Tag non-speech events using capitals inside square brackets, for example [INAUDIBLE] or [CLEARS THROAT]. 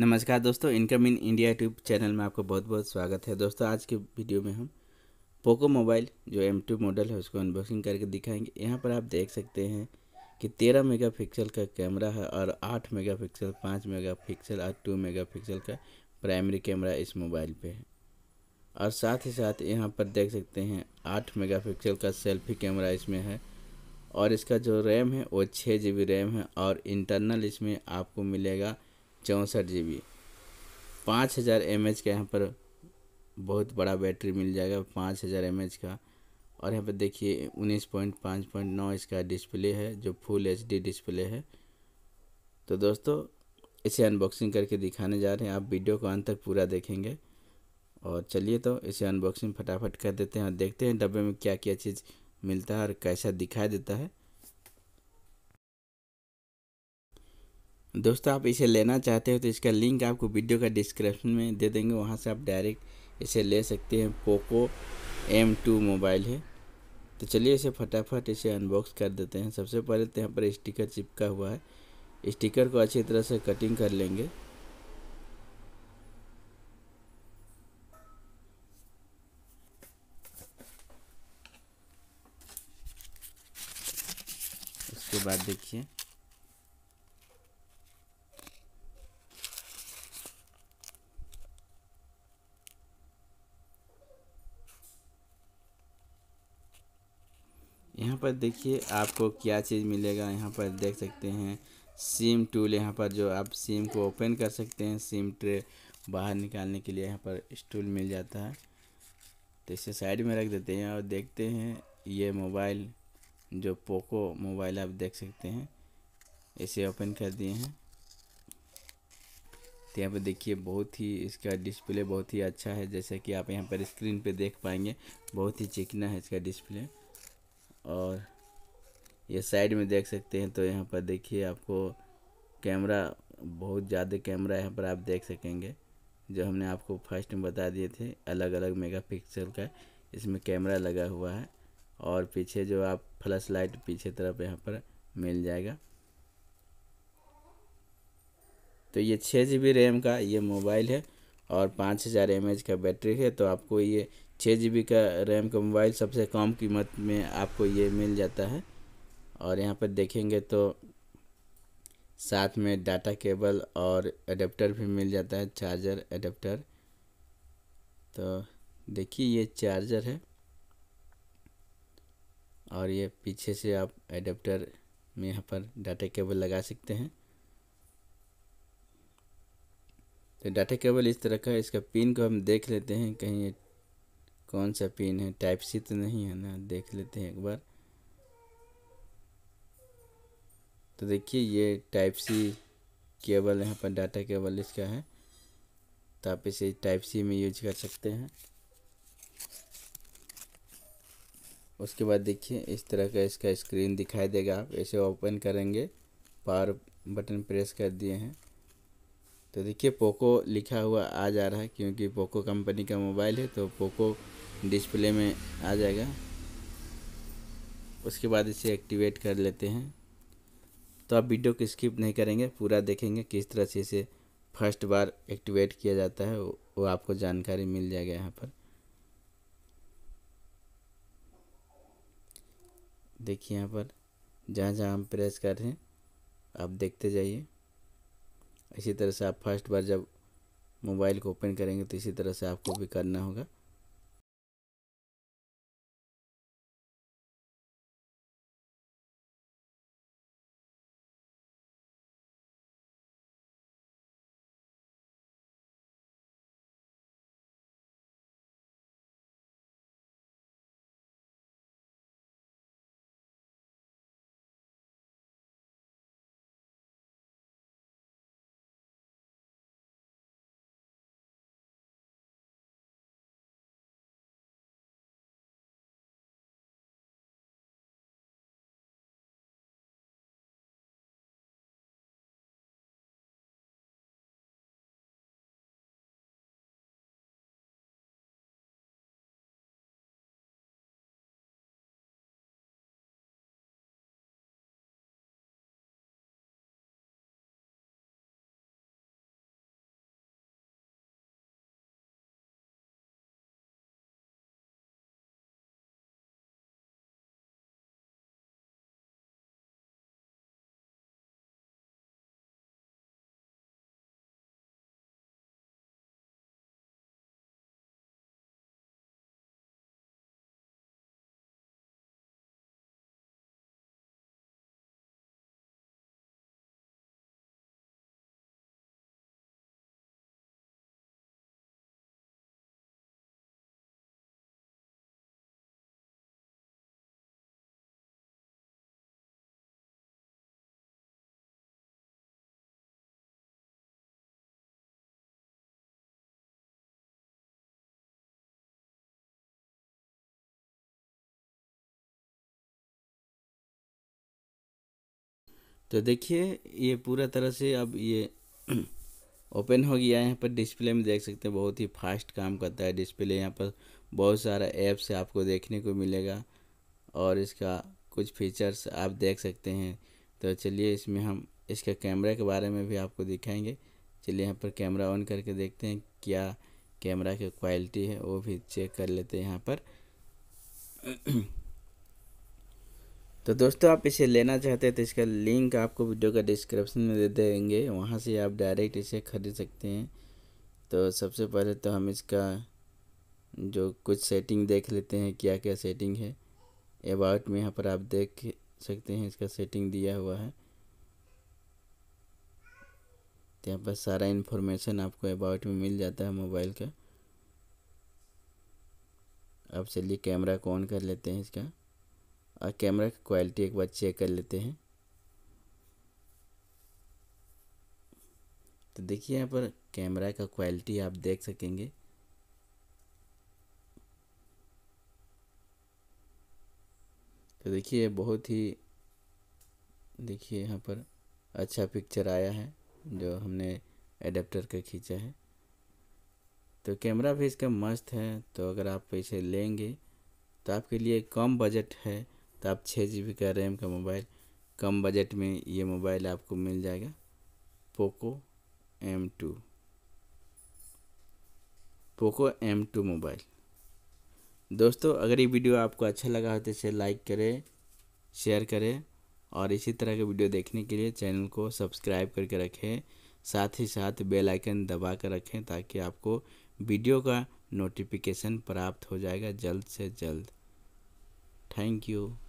नमस्कार दोस्तों income in India YouTube channel में आपका बहुत बहुत स्वागत है दोस्तों आज के वीडियो में हम पोको मोबाइल जो एम टू मॉडल है उसको अनबॉक्सिंग करके दिखाएंगे यहाँ पर आप देख सकते हैं कि 13 मेगापिक्सल का कैमरा है और 8 मेगापिक्सल 5 मेगापिक्सल और 2 मेगापिक्सल का प्राइमरी कैमरा इस मोबाइल पर है और साथ ही साथ यहाँ पर देख सकते हैं आठ मेगा का सेल्फी कैमरा इसमें है और इसका जो रैम है वो छः जी रैम है और इंटरनल इसमें आपको मिलेगा चौंसठ जी बी पाँच हज़ार एम एच का यहाँ पर बहुत बड़ा बैटरी मिल जाएगा पाँच हज़ार एम एच का और यहाँ पर देखिए उन्नीस पॉइंट पाँच पॉइंट नौ इसका डिस्प्ले है जो फुल एच डी डिस्प्ले है तो दोस्तों इसे अनबॉक्सिंग करके दिखाने जा रहे हैं आप वीडियो को अंत तक पूरा देखेंगे और चलिए तो इसे अनबॉक्सिंग फटाफट कर देते हैं और देखते हैं डब्बे में क्या क्या चीज़ मिलता है और कैसा दिखाई देता है दोस्तों आप इसे लेना चाहते हो तो इसका लिंक आपको वीडियो का डिस्क्रिप्शन में दे देंगे वहाँ से आप डायरेक्ट इसे ले सकते हैं पोको एम टू मोबाइल है तो चलिए इसे फटाफट इसे अनबॉक्स कर देते हैं सबसे पहले तो यहाँ पर स्टिकर चिपका हुआ है स्टिकर को अच्छी तरह से कटिंग कर लेंगे उसके बाद देखिए यहाँ पर देखिए आपको क्या चीज़ मिलेगा यहाँ पर देख सकते हैं सिम टूल यहाँ पर जो आप सिम को ओपन कर सकते हैं सिम ट्रे बाहर निकालने के लिए यहाँ पर स्टूल मिल जाता है तो इसे साइड में रख देते हैं और देखते हैं ये मोबाइल जो पोको मोबाइल आप देख सकते हैं इसे ओपन कर दिए हैं तो यहाँ पर देखिए बहुत ही इसका डिस्प्ले बहुत ही अच्छा है जैसे कि आप यहाँ पर स्क्रीन पे देख पाएंगे बहुत ही चिकना है इसका डिस्प्ले और ये साइड में देख सकते हैं तो यहाँ पर देखिए आपको कैमरा बहुत ज़्यादा कैमरा यहाँ पर आप देख सकेंगे जो हमने आपको फर्स्ट में बता दिए थे अलग अलग मेगापिक्सल का इसमें कैमरा लगा हुआ है और पीछे जो आप फ्लैश लाइट पीछे तरफ यहाँ पर मिल जाएगा तो ये छः जी बी रैम का ये मोबाइल है और पाँच हज़ार एम एच का बैटरी है तो आपको ये छः जी का रैम का मोबाइल सबसे कम कीमत में आपको ये मिल जाता है और यहाँ पर देखेंगे तो साथ में डाटा केबल और एडेप्टर भी मिल जाता है चार्जर एडेप्टर तो देखिए ये चार्जर है और ये पीछे से आप एडेप्टर में यहाँ पर डाटा केबल लगा सकते हैं तो डाटा केबल इस तरह का इसका पिन को हम देख लेते हैं कहीं कौन सा पिन है टाइप सी तो नहीं है ना देख लेते हैं एक बार तो देखिए ये टाइप सी केबल यहाँ पर डाटा केबल इसका है तो आप इसे टाइप सी में यूज कर सकते हैं उसके बाद देखिए इस तरह का इसका स्क्रीन दिखाई देगा आप ऐसे ओपन करेंगे पावर बटन प्रेस कर दिए हैं तो देखिए पोको लिखा हुआ आ जा रहा है क्योंकि पोको कंपनी का मोबाइल है तो पोको डिस्प्ले में आ जाएगा उसके बाद इसे एक्टिवेट कर लेते हैं तो आप वीडियो को स्किप नहीं करेंगे पूरा देखेंगे किस तरह से इसे फर्स्ट बार एक्टिवेट किया जाता है वो आपको जानकारी मिल जाएगा यहाँ पर देखिए यहाँ पर जहाँ जहाँ हम प्रेस कर रहे हैं आप देखते जाइए इसी तरह से आप फर्स्ट बार जब मोबाइल को ओपन करेंगे तो इसी तरह से आपको भी करना होगा तो देखिए ये पूरा तरह से अब ये ओपन [CLEARS THROAT] हो गया है यहाँ पर डिस्प्ले में देख सकते हैं बहुत ही फास्ट काम करता है डिस्प्ले यहाँ पर बहुत सारा ऐप्स आपको देखने को मिलेगा और इसका कुछ फीचर्स आप देख सकते हैं तो चलिए इसमें हम इसका कैमरा के बारे में भी आपको दिखाएंगे चलिए यहाँ पर कैमरा ऑन करके देखते हैं क्या कैमरा की क्वालिटी है वो भी चेक कर लेते हैं यहाँ पर [CLEARS THROAT] तो दोस्तों आप इसे लेना चाहते हैं तो इसका लिंक आपको वीडियो का डिस्क्रिप्शन में दे देंगे वहाँ से आप डायरेक्ट इसे ख़रीद सकते हैं तो सबसे पहले तो हम इसका जो कुछ सेटिंग देख लेते हैं क्या क्या सेटिंग है अबाउट में यहाँ पर आप देख सकते हैं इसका सेटिंग दिया हुआ है तो यहाँ पर सारा इन्फॉर्मेशन आपको अबाउट में मिल जाता है मोबाइल का अब चलिए कैमरा को ऑन कर लेते हैं इसका और कैमरा की क्वालिटी एक बार चेक कर लेते हैं तो देखिए यहाँ पर कैमरा का क्वालिटी आप देख सकेंगे तो देखिए बहुत ही देखिए यहाँ पर अच्छा पिक्चर आया है जो हमने एडेप्टर का खींचा है तो कैमरा भी इसका मस्त है तो अगर आप इसे लेंगे तो आपके लिए कम बजट है तो आप छः जी का रैम का मोबाइल कम बजट में ये मोबाइल आपको मिल जाएगा Poco M two Poco M two mobile दोस्तों अगर ये वीडियो आपको अच्छा लगा हो तो इसे लाइक करें शेयर करें और इसी तरह के वीडियो देखने के लिए चैनल को सब्सक्राइब करके रखें साथ ही साथ बेल आइकन दबा कर रखें ताकि आपको वीडियो का नोटिफिकेशन प्राप्त हो जाएगा जल्द से जल्द थैंक यू